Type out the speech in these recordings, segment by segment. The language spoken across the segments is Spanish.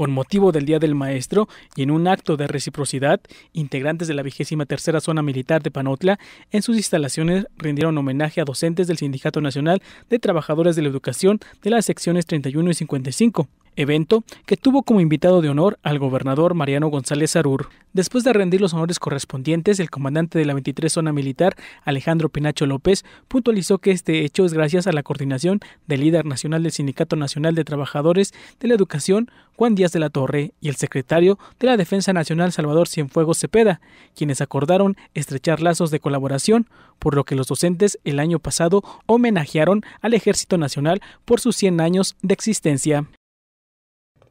Con motivo del Día del Maestro y en un acto de reciprocidad, integrantes de la vigésima tercera zona militar de Panotla en sus instalaciones rindieron homenaje a docentes del Sindicato Nacional de Trabajadores de la Educación de las secciones 31 y 55 evento que tuvo como invitado de honor al gobernador Mariano González Arur. Después de rendir los honores correspondientes, el comandante de la 23 Zona Militar, Alejandro Pinacho López, puntualizó que este hecho es gracias a la coordinación del líder nacional del Sindicato Nacional de Trabajadores de la Educación, Juan Díaz de la Torre, y el secretario de la Defensa Nacional, Salvador Cienfuegos Cepeda, quienes acordaron estrechar lazos de colaboración, por lo que los docentes el año pasado homenajearon al Ejército Nacional por sus 100 años de existencia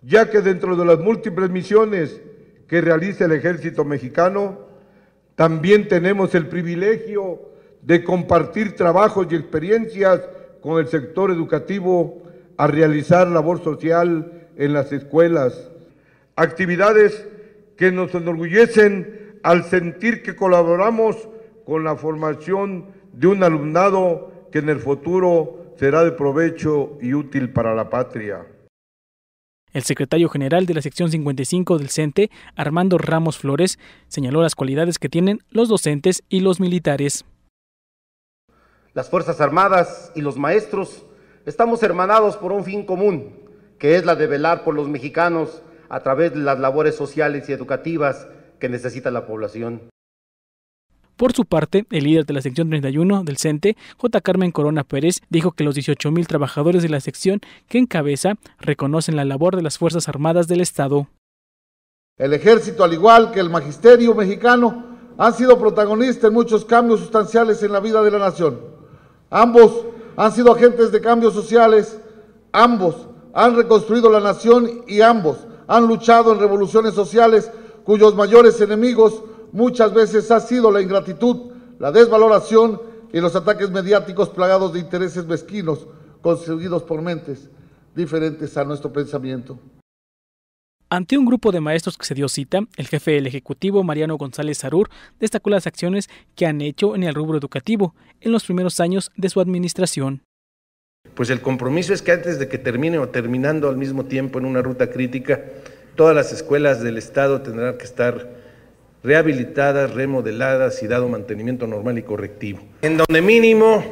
ya que dentro de las múltiples misiones que realiza el ejército mexicano, también tenemos el privilegio de compartir trabajos y experiencias con el sector educativo a realizar labor social en las escuelas, actividades que nos enorgullecen al sentir que colaboramos con la formación de un alumnado que en el futuro será de provecho y útil para la patria. El secretario general de la sección 55 del CENTE, Armando Ramos Flores, señaló las cualidades que tienen los docentes y los militares. Las Fuerzas Armadas y los maestros estamos hermanados por un fin común, que es la de velar por los mexicanos a través de las labores sociales y educativas que necesita la población. Por su parte, el líder de la sección 31 del CENTE, J. Carmen Corona Pérez, dijo que los 18.000 trabajadores de la sección que encabeza reconocen la labor de las Fuerzas Armadas del Estado. El ejército, al igual que el magisterio mexicano, han sido protagonistas en muchos cambios sustanciales en la vida de la nación. Ambos han sido agentes de cambios sociales, ambos han reconstruido la nación y ambos han luchado en revoluciones sociales cuyos mayores enemigos muchas veces ha sido la ingratitud, la desvaloración y los ataques mediáticos plagados de intereses mezquinos conseguidos por mentes diferentes a nuestro pensamiento. Ante un grupo de maestros que se dio cita, el jefe del Ejecutivo, Mariano González Arur, destacó las acciones que han hecho en el rubro educativo en los primeros años de su administración. Pues el compromiso es que antes de que termine o terminando al mismo tiempo en una ruta crítica, todas las escuelas del Estado tendrán que estar rehabilitadas, remodeladas y dado mantenimiento normal y correctivo. En donde mínimo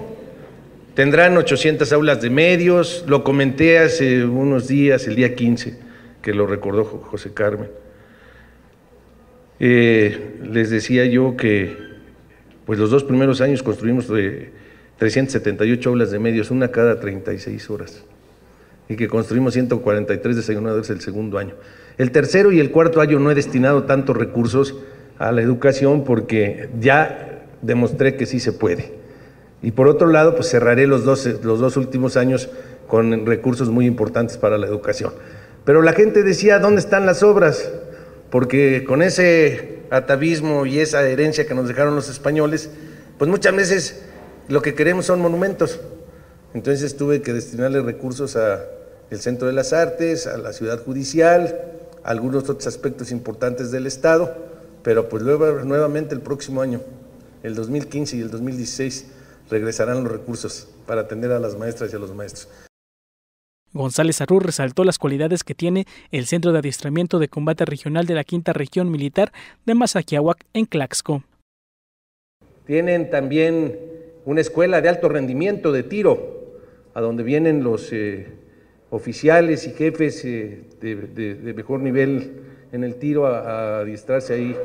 tendrán 800 aulas de medios, lo comenté hace unos días, el día 15, que lo recordó José Carmen. Eh, les decía yo que pues los dos primeros años construimos 378 aulas de medios, una cada 36 horas, y que construimos 143 desayunadores el segundo año. El tercero y el cuarto año no he destinado tantos recursos a la educación porque ya demostré que sí se puede. Y por otro lado, pues cerraré los dos, los dos últimos años con recursos muy importantes para la educación. Pero la gente decía, ¿dónde están las obras? Porque con ese atavismo y esa herencia que nos dejaron los españoles, pues muchas veces lo que queremos son monumentos. Entonces tuve que destinarle recursos a el Centro de las Artes, a la Ciudad Judicial, a algunos otros aspectos importantes del Estado pero pues luego nuevamente el próximo año, el 2015 y el 2016, regresarán los recursos para atender a las maestras y a los maestros. González Arrú resaltó las cualidades que tiene el Centro de Adiestramiento de Combate Regional de la Quinta Región Militar de Mazakiahuac, en Claxco. Tienen también una escuela de alto rendimiento de tiro, a donde vienen los eh, oficiales y jefes eh, de, mejor nivel en el tiro a, adiestrarse ahí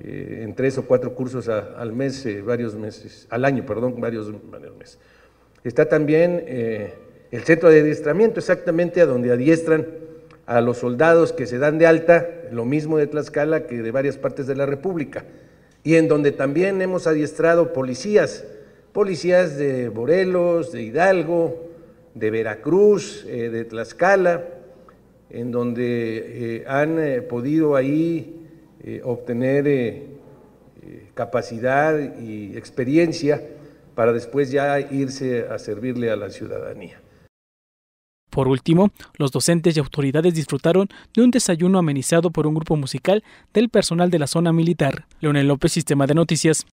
eh, en tres o cuatro cursos al mes, eh, varios meses, al año, perdón, varios, meses. Está también eh, el centro de adiestramiento, exactamente a donde adiestran a los soldados que se dan de alta, lo mismo de Tlaxcala que de varias partes de la República, y en donde también hemos adiestrado policías, policías de Morelos, de Hidalgo, de Veracruz, de Tlaxcala, en donde eh, han eh, podido ahí eh, obtener capacidad y experiencia para después ya irse a servirle a la ciudadanía. Por último, los docentes y autoridades disfrutaron de un desayuno amenizado por un grupo musical del personal de la zona militar. Leonel López, Sistema de Noticias.